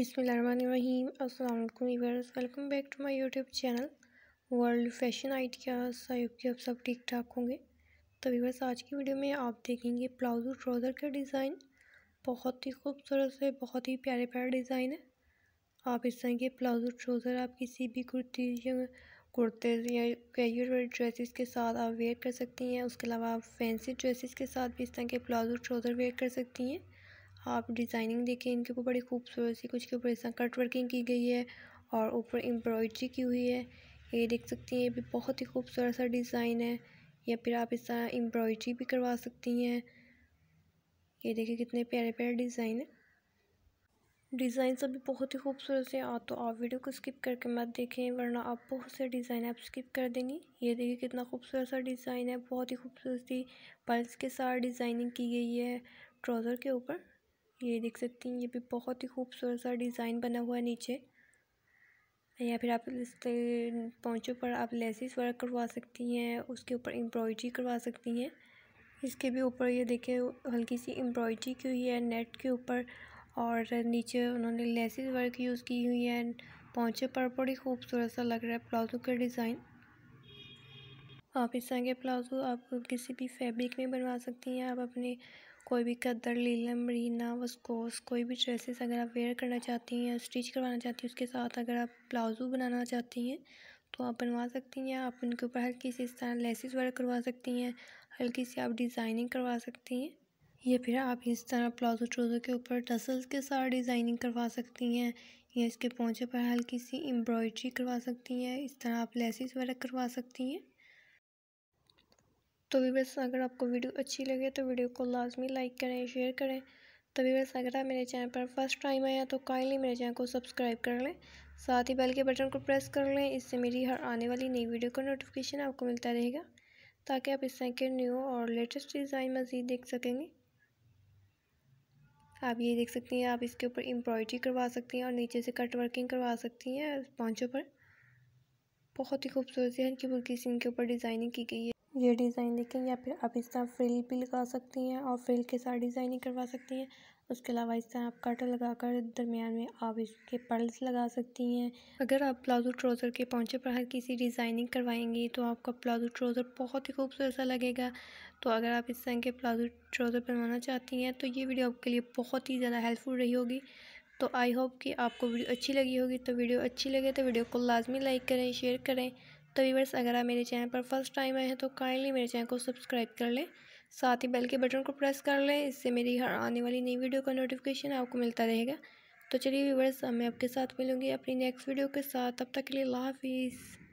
अस्सलाम वालेकुम viewers welcome back to my YouTube channel world fashion ideas साहिब के आप सब ठीक ठाक होंगे तो वीवर्स आज की वीडियो में आप देखेंगे प्लाजो ट्राउज़र का डिज़ाइन बहुत ही खूबसूरत से बहुत ही प्यारे प्यारे डिज़ाइन है आप इस तरह के प्लाजो ट्राउज़र आप किसी भी कुर्ती या कुर्ते या कैजुअल ड्रेसिस के साथ आप वेयर कर सकती हैं उसके अलावा आप फैंसी ड्रेसिस के साथ भी इस तरह के प्लाजो ट्राउज़र वेयर कर सकती हैं आप डिज़ाइनिंग देखें इनके ऊपर बड़ी खूबसूरत सी कुछ के ऊपर इस कट वर्किंग की गई है और ऊपर एम्ब्रॉयडरी की हुई है ये देख सकती हैं ये भी बहुत ही खूबसूरत सा डिज़ाइन है या फिर आप इस तरह एम्ब्रॉयडरी भी करवा सकती हैं ये देखिए कितने प्यारे प्यारे डिज़ाइन है डिज़ाइन सभी बहुत ही खूबसूरत से आ तो आप वीडियो को स्किप करके मत देखें वरना आप बहुत से डिज़ाइन आप स्किप कर देंगी ये देखिए कितना खूबसूरत सा डिज़ाइन है बहुत ही खूबसूरत सी पल्स के साथ डिज़ाइनिंग की गई है ट्राउज़र के ऊपर ये देख सकती हैं ये भी बहुत ही खूबसूरत सा डिज़ाइन बना हुआ है नीचे या फिर आप इस पहुँचों पर आप लेसिस वर्क करवा सकती हैं उसके ऊपर एम्ब्रॉयडरी करवा सकती हैं इसके भी ऊपर ये देखें हल्की सी एम्ब्रॉयडरी की हुई है नेट के ऊपर और नीचे उन्होंने लेसिस वर्क यूज़ की हुई है पहुँचे पर बड़ी खूबसूरत सा लग रहा है प्लाजो का डिज़ाइन आप इस तरह के प्लाज़ो आप किसी भी फैब्रिक में बनवा सकती हैं आप अपने कोई भी कदर लीलम मरीना वस्कोस कोई भी ड्रेसेस अगर आप वेयर करना चाहती हैं या स्टिच करवाना चाहती हैं उसके साथ अगर आप प्लाज़ो बनाना चाहती हैं तो आप बनवा सकती हैं आप उनके ऊपर हल्की सी इस तरह लेसिस वर्क करवा सकती हैं हल्की सी आप डिज़ाइनिंग करवा सकती हैं या फिर आप इस तरह प्लाजो ट्रोज़ो के ऊपर टसल्स के साथ डिज़ाइनिंग करवा सकती हैं या इसके पहुँचे पर हल्की सी एम्ब्रॉयड्री करवा सकती हैं इस तरह आप लेसिस वर्क करवा सकती हैं तो भी बस अगर आपको वीडियो अच्छी लगे तो वीडियो को लाजमी लाइक करें शेयर करें तो बस अगर आप मेरे चैनल पर फर्स्ट टाइम आए हैं तो काइंडली मेरे चैनल को सब्सक्राइब कर लें साथ ही बेल के बटन को प्रेस कर लें इससे मेरी हर आने वाली नई वीडियो का नोटिफिकेशन आपको मिलता रहेगा ताकि आप इस तरह के न्यू और लेटेस्ट डिज़ाइन मज़ीद देख सकेंगे आप ये देख सकती हैं आप इसके ऊपर एम्ब्रॉयडरी करवा सकती हैं और नीचे से कट वर्किंग करवा सकती हैं पाँचों पर बहुत ही खूबसूरत है हल्की फुल्की सिंह के ऊपर डिज़ाइनिंग की गई है ये डिज़ाइन देखें या फिर आप इस तरह फ्रिल भी लगा सकती हैं और फ्रिल के साथ डिज़ाइनिंग करवा सकती हैं उसके अलावा इस तरह आप कट लगा कर दरमियान में आप इसके पर्ल्स लगा सकती हैं अगर आप प्लाजो ट्राउज़र के पौचे पर हर किसी डिज़ाइनिंग करवाएंगी तो आपका प्लाजो ट्राउज़र बहुत ही खूबसूरत सा लगेगा तो अगर आप इस तरह के प्लाजो ट्राउज़र बनवाना चाहती हैं तो ये वीडियो आपके लिए बहुत ही ज़्यादा हेल्पफुल रही होगी तो आई होप कि आपको वीडियो अच्छी लगी होगी तो वीडियो अच्छी लगे तो वीडियो को लाजमी लाइक करें शेयर करें तो व्यूवर्स अगर आप मेरे चैनल पर फर्स्ट टाइम आए हैं तो काइंडली मेरे चैनल को सब्सक्राइब कर लें साथ ही बेल के बटन को प्रेस कर लें इससे मेरी हर आने वाली नई वीडियो का नोटिफिकेशन आपको मिलता रहेगा तो चलिए व्यूवर्स मैं आपके साथ मिलूँगी अपनी नेक्स्ट वीडियो के साथ तब तक के लिए ला हाफिज़